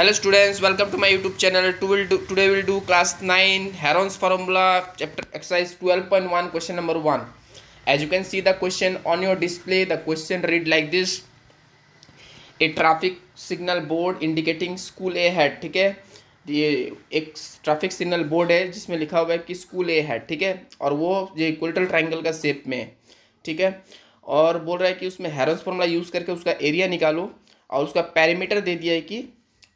hello students welcome to my YouTube channel to will today will do class nine Heron's formula chapter exercise twelve point one question number one as you can see the question on your display the question read like this a traffic signal board indicating school ahead ठीक है ये एक traffic signal board है जिसमें लिखा हुआ है कि स्कूल ए हैड ठीक है और वो ये क्विटल ट्राइंगल का शेप में है ठीक है और बोल रहा है कि उसमें हेरॉन्स फार्मूला यूज़ करके उसका एरिया निकालो और उसका पैरामीटर दे दिया है कि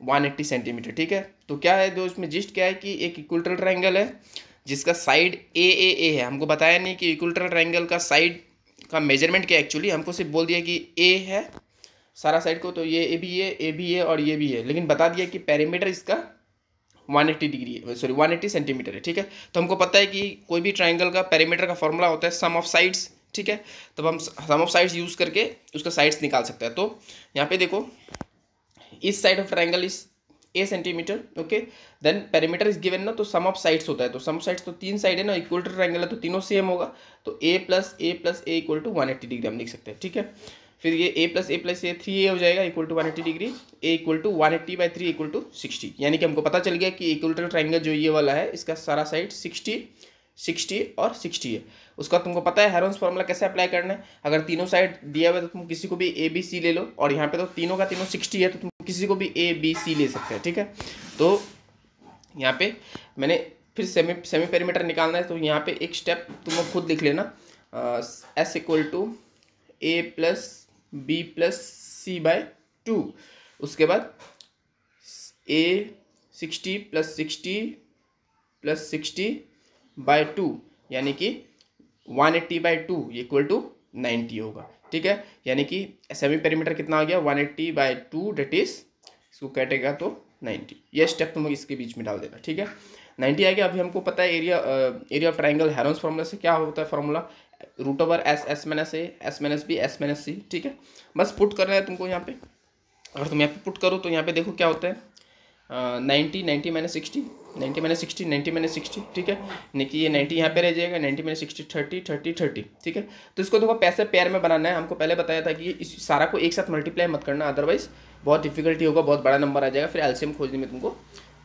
180 सेंटीमीटर ठीक है तो क्या है दोस्त में जिस्ट क्या है कि एक इक्वल्टर ट्राइंगल है जिसका साइड ए ए ए है हमको बताया नहीं कि इक्वल्टर ट्राइंगल का साइड का मेजरमेंट क्या एक्चुअली हमको सिर्फ बोल दिया कि ए है सारा साइड को तो ये ए भी है ए भी है और ये भी है लेकिन बता दिया कि पैरामीटर इसका 180 डिग्री है सॉरी 180 सेंटीमीटर है ठीक है तो हमको पता है कि कोई भी ट्राइंगल का पैरामीटर का फॉर्मूला होता है सम ऑफ साइड्स ठीक है तब हम सम ऑफ साइड्स यूज़ करके उसका साइड्स निकाल सकते हैं तो यहाँ पे देखो इस side of triangle is a centimetre okay then perimeter is given ना तो सम ऑफ साइड्स होता है तो सम ऑफ साइड्स तो तीन साइड है ना इक्वल टू ट्राइंगल है तो तीनों सेम होगा तो a plus a plus a equal to one eighty degree हम लिख सकते हैं ठीक है फिर ये a plus a plus a three a हो जाएगा equal to one eighty degree a equal to one eighty by three equal to sixty यानी कि हमको पता चल गया कि इक्वल टू ट्राइंगल जो ये वाला है इसका सारा साइड सिक्सटी सिक्सटी और सिक्सटी है उसका तुमको पता है हेरोन्स फॉर्मूला कैसे अप्लाई करना है अगर तीनों साइड दिया हुआ है तो तुम किसी को भी ए बी सी ले लो और यहाँ पे तो तीनों का तीनों सिक्सटी है तो तुम किसी को भी ए बी सी ले सकते हैं ठीक है तो यहाँ पे मैंने फिर सेमी सेमी पेरीमीटर निकालना है तो यहाँ पे एक स्टेप तुम खुद लिख लेना S equal to a plus b plus c by two उसके बाद a sixty plus sixty plus sixty by two यानी कि one eighty by two equal to ninety होगा ठीक है यानी कि सेमी पेरीमीटर कितना हो गया one eighty by two that is इसको कैटेगा तो नाइन्टी ये स्टेप तुम लोग इसके बीच में डाल देना ठीक है नाइन्टी आ गया अभी हमको पता है area area of triangle Heron's formula से क्या होता है formula root over s s minus a s minus b s minus c ठीक है बस पुट करना है तुमको यहाँ पे अगर तुम यहाँ पे पुट करो तो यहाँ पे देखो क्या होता है ninety ninety minus sixty ninety minus sixty ninety minus sixty ठीक है नहीं कि ये नाइन्टी यहाँ पे रह जाएगा ninety minus sixty thirty thirty thirty ठीक है तो इसको देखो पैसे पेयर में बनाना है हमको पहले बताया था कि इस सारा को एक साथ मल्टीप्लाई मत करना अदरवाइज बहुत डिफिकल्टी होगा बहुत बड़ा नंबर आ जाएगा फिर एल्शियम खोजने में तुमको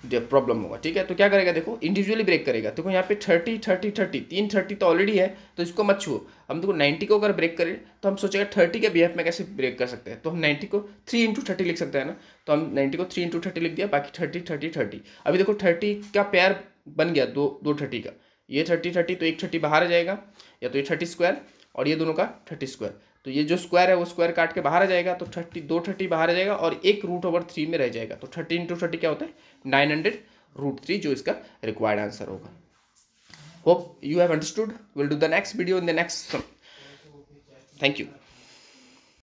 प्रॉब्लम होगा ठीक है तो क्या करेगा देखो इंडिविजुअली ब्रेक करेगा देखो यहाँ पे थर्टी थर्टी थर्टी तीन थर्टी तो ऑलरेडी है तो इसको मत छुओ हम देखो नाइन्टी को अगर ब्रेक करें तो हम सोचेगा थर्टी के बीएफ में कैसे ब्रेक कर सकते हैं तो हम नाइन्टी को थ्री इंटू थर्टी लिख सकते हैं ना तो हम नाइन्टी को थ्री इंटू थर्टी लिख दिया बाकी थर्टी थर्टी थर्टी अभी देखो थर्टी का पेयर बन गया दो दो थर्टी का ये थर्टी थर्टी तो एक थर्टी बाहर आ जाएगा या तो ये थर्टी स्क्वायर और ये दोनों का थर्टी स्क्वायर तो ये जो स्क्वायर है वो स्क्वायर काट के बाहर आ जाएगा तो थर्टी दो थर्टी बाहर आ जाएगा और एक रूट ओवर थ्री में रह जाएगा तो थर्टी इंटू थर्टी क्या होता है नाइन हंड्रेड रूट थ्री जो इसका रिक्वायर्ड आंसर होगा hope you have understood will do the next video in the next thank you